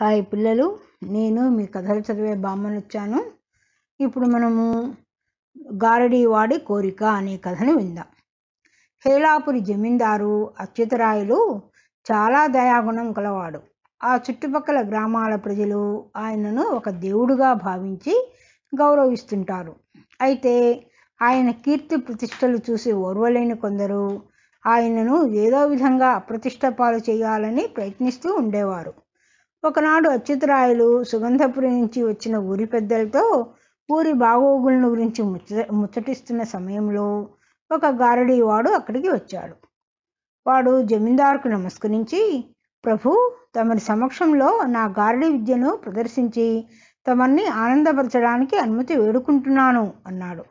hi పిల్లలు నేను మీ కథలు చదివే బామ్మను వచ్చాను ఇప్పుడు మనము గారడి వాడి కోరిక అనే కథను విందాం హేలాపురి జమీందారు అచ్యుతరాయులు చాలా దయాగుణం కలవాడు ఆ చుట్టుపక్కల గ్రామాల ప్రజలు ఆయనను ఒక దేవుడుగా భావించి గౌరవిస్తుంటారు అయితే ఆయన కీర్తి ప్రతిష్టలు చూసి ఓర్వలేని కొందరు ఆయనను ఏదో విధంగా అప్రతిష్ట పాలు చేయాలని ప్రయత్నిస్తూ ఉండేవారు ఒకనాడు అచ్యుతరాయలు సుగంధపురి నుంచి వచ్చిన ఊరి పెద్దలతో ఊరి బాగోగులను గురించి ముచ్చ ముచ్చటిస్తున్న సమయంలో ఒక గారడీ వాడు అక్కడికి వచ్చాడు వాడు జమీందారుకు నమస్కరించి ప్రభు తమరి సమక్షంలో నా గారడి విద్యను ప్రదర్శించి తమని ఆనందపరచడానికి అనుమతి వేడుకుంటున్నాను అన్నాడు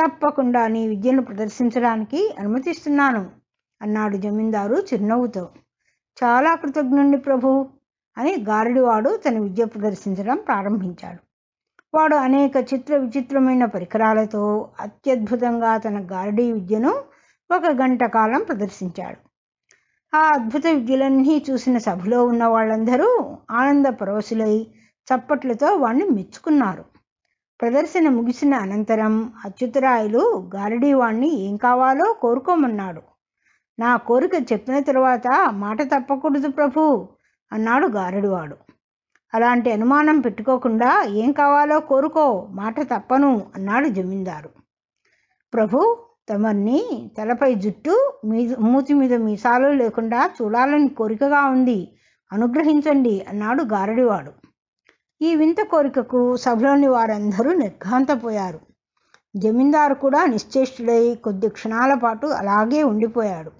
తప్పకుండా నీ విద్యను ప్రదర్శించడానికి అనుమతిస్తున్నాను అన్నాడు జమీందారు చిరునవ్వుతో చాలా కృతజ్ఞుణ్ణి ప్రభు అని వాడు తన విద్య ప్రదర్శించడం ప్రారంభించాడు వాడు అనేక చిత్ర విచిత్రమైన పరికరాలతో అత్యద్భుతంగా తన గారుడీ విద్యను ఒక గంట కాలం ప్రదర్శించాడు ఆ అద్భుత విద్యలన్నీ చూసిన సభలో ఉన్న వాళ్ళందరూ ఆనంద పరవశులై చప్పట్లతో వాణ్ణి మెచ్చుకున్నారు ప్రదర్శన ముగిసిన అనంతరం గారుడీ వాణ్ణి ఏం కావాలో కోరుకోమన్నాడు నా కోరిక చెప్పిన తరువాత మాట తప్పకూడదు ప్రభు అన్నాడు గారడివాడు అలాంటి అనుమానం పెట్టుకోకుండా ఏం కావాలో కోరుకో మాట తప్పను అన్నాడు జమీందారు ప్రభు తమర్ని తలపై జుట్టు మీ మూతి మీద మీసాలు లేకుండా చూడాలని కోరికగా ఉంది అనుగ్రహించండి అన్నాడు గారడివాడు ఈ వింత కోరికకు సభలోని వారందరూ నిర్ఘాంతపోయారు జమీందారు కూడా నిశ్చేష్టుడై కొద్ది క్షణాల పాటు అలాగే ఉండిపోయాడు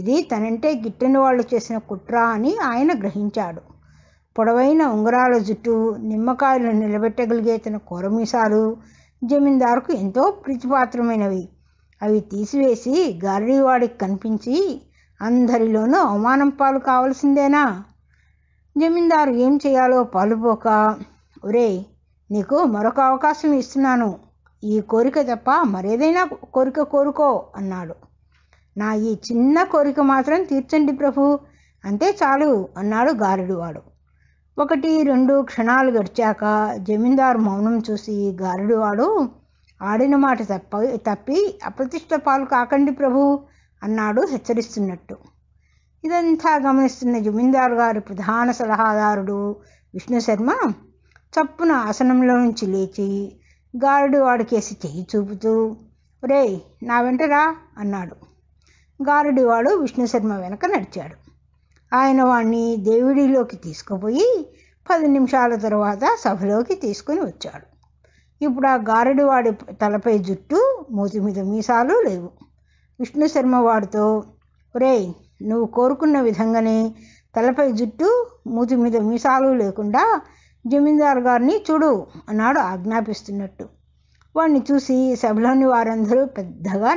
ఇది తనంటే గిట్టని వాళ్ళు చేసిన కుట్ర అని ఆయన గ్రహించాడు పొడవైన ఉంగరాల జుట్టు నిమ్మకాయలు నిలబెట్టగలిగే తన కొరమీసాలు జమీందారుకు ఎంతో ప్రీతిపాత్రమైనవి అవి తీసివేసి గారడీవాడికి కనిపించి అందరిలోనూ అవమానం పాలు కావలసిందేనా జమీందారు ఏం చేయాలో పాలుపోక ఒరే నీకు మరొక అవకాశం ఇస్తున్నాను ఈ కోరిక తప్ప మరేదైనా కోరిక కోరుకో అన్నాడు నా ఈ చిన్న కోరిక మాత్రం తీర్చండి ప్రభు అంతే చాలు అన్నాడు గారుడువాడు ఒకటి రెండు క్షణాలు గడిచాక జమీందారు మౌనం చూసి గారుడువాడు ఆడిన మాట తప్ప తప్పి అప్రతిష్ట పాలు కాకండి ప్రభు అన్నాడు హెచ్చరిస్తున్నట్టు ఇదంతా గమనిస్తున్న జమీందారు గారి ప్రధాన సలహాదారుడు విష్ణు శర్మ చప్పున ఆసనంలో నుంచి లేచి గారుడు వాడికేసి చెయ్యి చూపుతూ రే నా వెంటరా అన్నాడు గారడివాడు విష్ణుశర్మ వెనక నడిచాడు ఆయన వాణ్ణి దేవుడిలోకి తీసుకుపోయి పది నిమిషాల తర్వాత సభలోకి తీసుకుని వచ్చాడు ఇప్పుడు ఆ గారడివాడి తలపై జుట్టు మూతి మీద మీసాలు లేవు విష్ణు శర్మ వాడితో రే నువ్వు కోరుకున్న విధంగానే తలపై జుట్టు మూతి మీద మీసాలు లేకుండా జమీందారు గారిని చూడు అన్నాడు ఆజ్ఞాపిస్తున్నట్టు వాడిని చూసి సభలోని వారందరూ పెద్దగా